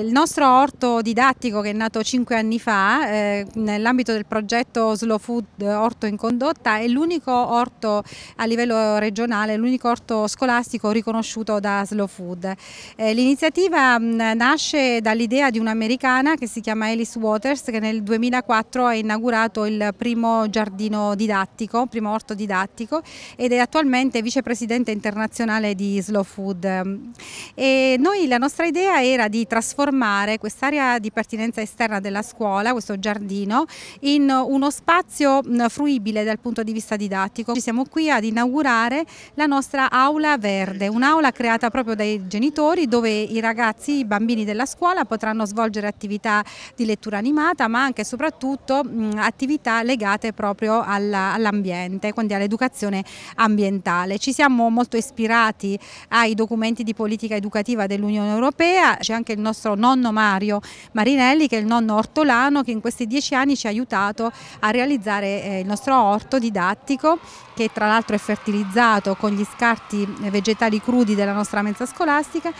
Il nostro orto didattico che è nato cinque anni fa eh, nell'ambito del progetto Slow Food eh, Orto in Condotta è l'unico orto a livello regionale, l'unico orto scolastico riconosciuto da Slow Food. Eh, L'iniziativa mm, nasce dall'idea di un'americana che si chiama Alice Waters che nel 2004 ha inaugurato il primo giardino didattico, primo orto didattico ed è attualmente vicepresidente internazionale di Slow Food. E noi la nostra idea era di trasformare trasformare quest'area di pertinenza esterna della scuola, questo giardino, in uno spazio fruibile dal punto di vista didattico. Ci siamo qui ad inaugurare la nostra aula verde, un'aula creata proprio dai genitori dove i ragazzi, i bambini della scuola potranno svolgere attività di lettura animata ma anche e soprattutto attività legate proprio all'ambiente, quindi all'educazione ambientale. Ci siamo molto ispirati ai documenti di politica educativa dell'Unione Europea, c'è anche il nostro nostro nonno Mario Marinelli che è il nonno ortolano che in questi dieci anni ci ha aiutato a realizzare eh, il nostro orto didattico che tra l'altro è fertilizzato con gli scarti eh, vegetali crudi della nostra mensa scolastica